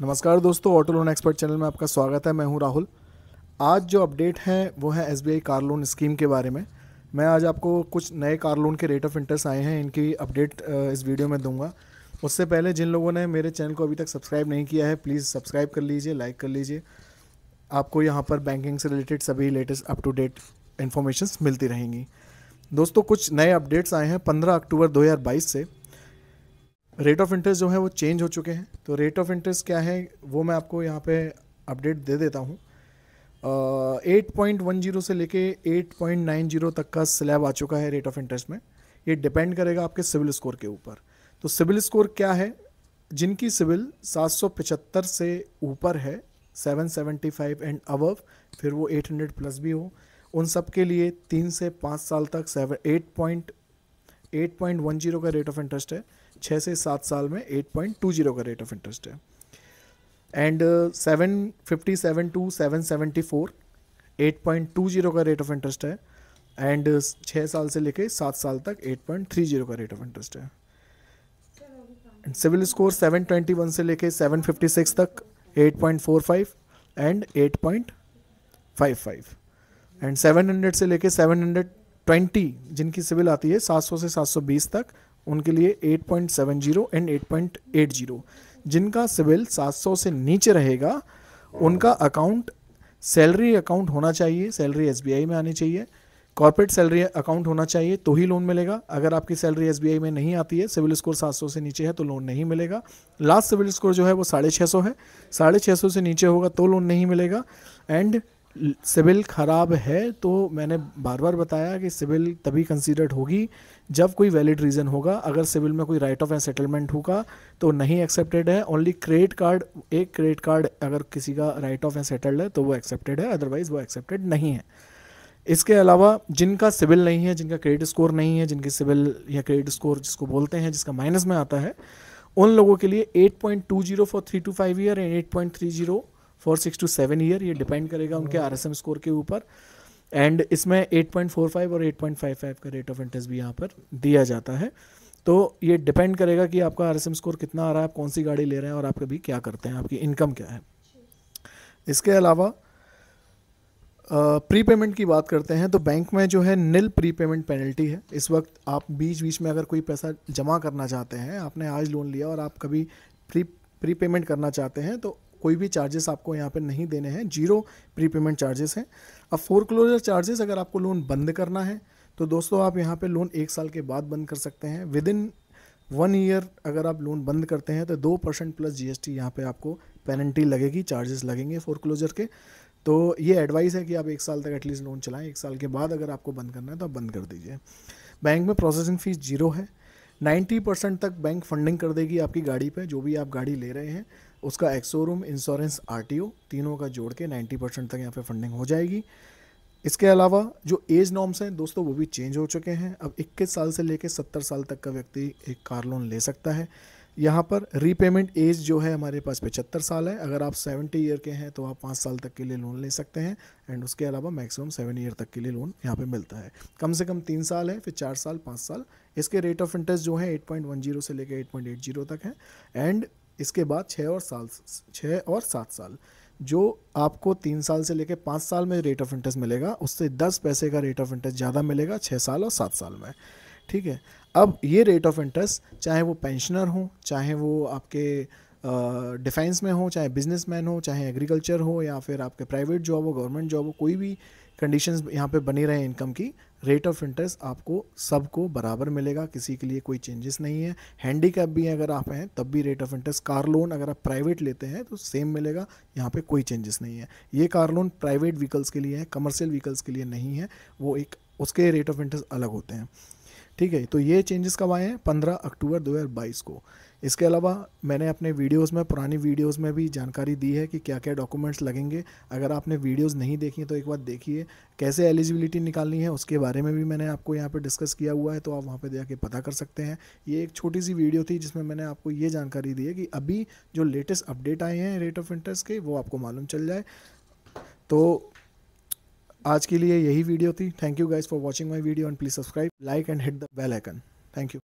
नमस्कार दोस्तों auto loan expert channel में आपका स्वागत है मैं हूं राहुल आज जो अपडेट है वो है एस कार लोन स्कीम के बारे में मैं आज आपको कुछ नए कार लोन के रेट ऑफ इंटरेस्ट आए हैं इनकी अपडेट इस वीडियो में दूंगा उससे पहले जिन लोगों ने मेरे चैनल को अभी तक सब्सक्राइब नहीं किया है प्लीज़ सब्सक्राइब कर लीजिए लाइक कर लीजिए आपको यहाँ पर बैंकिंग से रिलेटेड सभी latest up to date information मिलती रहेंगी दोस्तों कुछ नए अपडेट्स आए हैं पंद्रह अक्टूबर दो से रेट ऑफ इंटरेस्ट जो है वो चेंज हो चुके हैं तो रेट ऑफ इंटरेस्ट क्या है वो मैं आपको यहाँ पे अपडेट दे देता हूँ एट पॉइंट वन जीरो से लेके एट पॉइंट नाइन जीरो तक का स्लैब आ चुका है रेट ऑफ इंटरेस्ट में ये डिपेंड करेगा आपके सिविल स्कोर के ऊपर तो सिविल स्कोर क्या है जिनकी सिविल सात सौ पचहत्तर से ऊपर है seven seventy five and above फिर वो एट हंड्रेड प्लस भी हो उन सब के लिए तीन से पाँच साल तक सेवन एट पॉइंट 8.10 का रेट ऑफ इंटरेस्ट है छः से सात साल में 8.20 का रेट ऑफ इंटरेस्ट है and seven fifty seven to seven seventy four eight point two zero का रेट ऑफ इंटरेस्ट है uh, एंड uh, छः साल से लेके सात साल तक एट पॉइंट थ्री जीरो का रेट ऑफ इंटरेस्ट है and CIBIL score seven twenty one से लेके सेवन फिफ्टी सिक्स तक eight point four five and eight point five five and seven hundred से लेके सेवन हंड्रेड ट्वेंटी जिनकी CIBIL आती है सौ से बीस तक उनके लिए जीरो एंड जीरो जिनका सिविल सौ से नीचे रहेगा उनका अकाउंट सैलरी अकाउंट होना चाहिए सैलरी एस में आनी चाहिए कॉर्पोरेट सैलरी अकाउंट होना चाहिए तो ही लोन मिलेगा अगर आपकी सैलरी एस में नहीं आती है सिविल स्कोर 700 से नीचे है तो लोन नहीं मिलेगा लास्ट सिविल स्कोर जो है वो साढ़े छः सौ है साढ़े छः सौ से नीचे होगा तो लोन नहीं मिलेगा एंड सिविल ख़राब है तो मैंने बार बार बताया कि सिविल तभी कंसीडर्ड होगी जब कोई वैलिड रीज़न होगा अगर सिविल में कोई राइट ऑफ एंड सेटलमेंट होगा तो नहीं एक्सेप्टेड है ओनली क्रेडिट कार्ड एक क्रेडिट कार्ड अगर किसी का राइट ऑफ एंड सेटल्ड है तो वो एक्सेप्टेड है अदरवाइज़ वो एक्सेप्टेड नहीं है इसके अलावा जिनका सिविल नहीं है जिनका क्रेडिट स्कोर नहीं है जिनकी सिविल या क्रेडिट स्कोर जिसको बोलते हैं जिसका माइनस में आता है उन लोगों के लिए eight point two zero for three to five year and eight point three zero for six to seven year ये डिपेंड करेगा हाँ। उनके आर स्कोर के ऊपर एंड इसमें 8.45 और 8.55 का रेट ऑफ इंटरेस्ट भी यहाँ पर दिया जाता है तो ये डिपेंड करेगा कि आपका आर स्कोर कितना आ रहा है आप कौन सी गाड़ी ले रहे हैं और आप कभी क्या करते हैं आपकी इनकम क्या है इसके अलावा प्री uh, पेमेंट की बात करते हैं तो बैंक में जो है निल प्री पेमेंट पेनल्टी है इस वक्त आप बीच बीच में अगर कोई पैसा जमा करना चाहते हैं आपने आज लोन लिया और आप कभी प्री प्री पेमेंट करना चाहते हैं तो कोई भी चार्जेस आपको यहाँ पर नहीं देने हैं जीरो प्री पेमेंट चार्जेस हैं अब फोर क्लोजर चार्जेस अगर आपको लोन बंद करना है तो दोस्तों आप यहाँ पे लोन एक साल के बाद बंद कर सकते हैं विद इन वन ईयर अगर आप लोन बंद करते हैं तो दो percent plus G S T यहाँ पर आपको पेनल्टी लगेगी चार्जेस लगेंगे फोर क्लोजर के तो ये एडवाइस है कि आप एक साल तक एटलीस्ट लोन चलाएं एक साल के बाद अगर आपको बंद करना है तो आप बंद कर दीजिए बैंक में प्रोसेसिंग फ़ीस जीरो है 90 परसेंट तक बैंक फंडिंग कर देगी आपकी गाड़ी पे जो भी आप गाड़ी ले रहे हैं उसका एक्सो रूम इंश्योरेंस आर तीनों का जोड़ के नाइन्टी परसेंट तक यहाँ पे फंडिंग हो जाएगी इसके अलावा जो एज नॉर्म्स हैं दोस्तों वो भी चेंज हो चुके हैं अब 21 साल से लेकर 70 साल तक का व्यक्ति एक कार लोन ले सकता है यहाँ पर रीपेमेंट एज जो है हमारे पास पचहत्तर साल है अगर आप सेवेंटी ईयर के हैं तो आप पाँच साल तक के लिए लोन ले सकते हैं एंड उसके अलावा मैक्सिमम सेवन ईयर तक के लिए लोन यहाँ पे मिलता है कम से कम तीन साल है फिर चार साल पाँच साल इसके रेट ऑफ इंटरेस्ट जो है एट पॉइंट वन जीरो से लेकर एट पॉइंट एट जीरो तक है एंड इसके बाद छः और साल छः और सात साल जो आपको तीन साल से लेकर पाँच साल में रेट ऑफ इंटरेस्ट मिलेगा उससे दस पैसे का रेट ऑफ इंटरेस्ट ज़्यादा मिलेगा छः साल और सात साल में ठीक है अब ये रेट ऑफ इंटरेस्ट चाहे वो पेंशनर हो चाहे वो आपके डिफेंस में हो चाहे बिजनेसमैन हो चाहे एग्रीकल्चर हो या फिर आपके प्राइवेट जॉब हो गवर्नमेंट जॉब हो कोई भी कंडीशंस यहाँ पे बनी रहे इनकम की रेट ऑफ इंटरेस्ट आपको सबको बराबर मिलेगा किसी के लिए कोई चेंजेस नहीं है हैंडीकैप भी अगर आप हैं तब भी rate of interest car loan अगर आप प्राइवेट लेते हैं तो सेम मिलेगा यहाँ पे कोई चेंजेस नहीं है ये कार लोन प्राइवेट व्हीकल्स के लिए है कमर्शियल व्हीकल्स के लिए नहीं है वो एक उसके रेट ऑफ इंटरेस्ट अलग होते हैं ठीक है तो ये चेंजेस कब आए हैं पंद्रह अक्टूबर बाईस को इसके अलावा मैंने अपने वीडियोस में पुरानी वीडियोस में भी जानकारी दी है कि क्या क्या डॉक्यूमेंट्स लगेंगे अगर आपने वीडियोस नहीं देखी तो एक बार देखिए कैसे एलिजिबिलिटी निकालनी है उसके बारे में भी मैंने आपको यहाँ पर डिस्कस किया हुआ है तो आप वहाँ पर जाके पता कर सकते हैं ये एक छोटी सी वीडियो थी जिसमें मैंने आपको ये जानकारी दी है कि अभी जो लेटेस्ट अपडेट आए हैं रेट ऑफ इंटरेस्ट के वो आपको मालूम चल जाए तो आज के लिए यही वीडियो थी thank you guys for watching my video and please subscribe like and hit the bell icon thank you